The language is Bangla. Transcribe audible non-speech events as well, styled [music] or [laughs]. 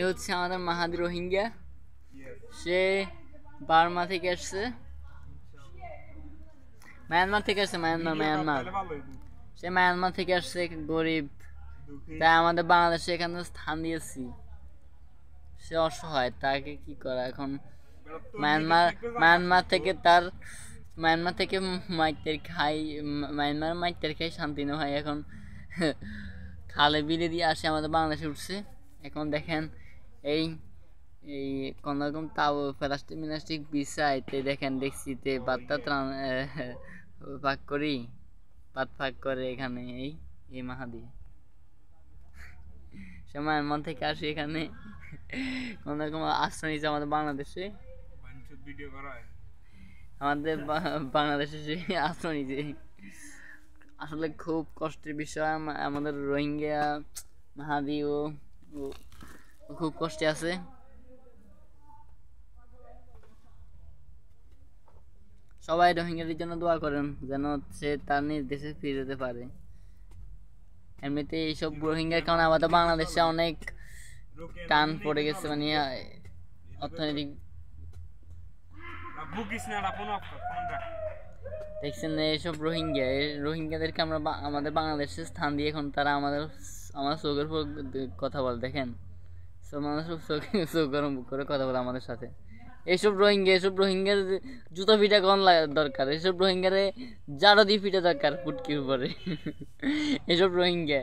এ হচ্ছে আমাদের মাহাদি রোহিঙ্গা সে বার্মা থেকে আসছে মায়ানমার থেকে আসছে মায়ানমার মায়ানমার সে মায়ানমার থেকে আসছে গরিব তাই আমাদের বাংলাদেশে এখানে স্থান দিয়েছি সে অসহায় তাকে কি করা এখন মায়ানমার মায়ানমার থেকে তার মায়ানমার থেকে মাইতের খাই মায়ানমার মাইতের খাই শান্তি নয় হয় এখন খালে বিলে দিয়ে আসে আমাদের বাংলাদেশে উঠছে এখন দেখেন এই এই কোনোরকম তাও প্লাস্টিক বিষয় তে দেখেন দেখছি দেখছিতে বার্তা ভাগ করি পাত ফাঁক করে এখানে এই এই মাহাদি সময় সময়ের মন থেকে আসি এখানে কোন রকম আশ্রয় নিচ্ছে আমাদের বাংলাদেশে আমাদের বাংলাদেশে সে আশ্রয় নিচ্ছে আসলে খুব কষ্টের বিষয় আমাদের রোহিঙ্গা মাহাদি ও খুব কষ্টে আছে সবাই রোহিঙ্গাদের জন্য দোয়া করেন যেন সে তার নিজ দেশে ফিরে যেতে পারে এমনিতে এইসব রোহিঙ্গার কারণে আমাদের বাংলাদেশে অনেক টান পড়ে গেছে মানে অর্থনৈতিক দেখছেন এইসব রোহিঙ্গা রোহিঙ্গাদেরকে আমরা আমাদের বাংলাদেশে স্থান দিয়ে এখন তারা আমাদের আমার চোখের কথা বল দেখেন সব মানুষ [laughs] গরম করে কথা বলে আমাদের সাথে এইসব রোহিঙ্গা এসব রোহিঙ্গার জুতো ফিটা কখন দরকার এসব রোহিঙ্গারে জারো দিয়ে ফিটা দরকার ফুটকির উপরে [laughs] এসব রোহিঙ্গা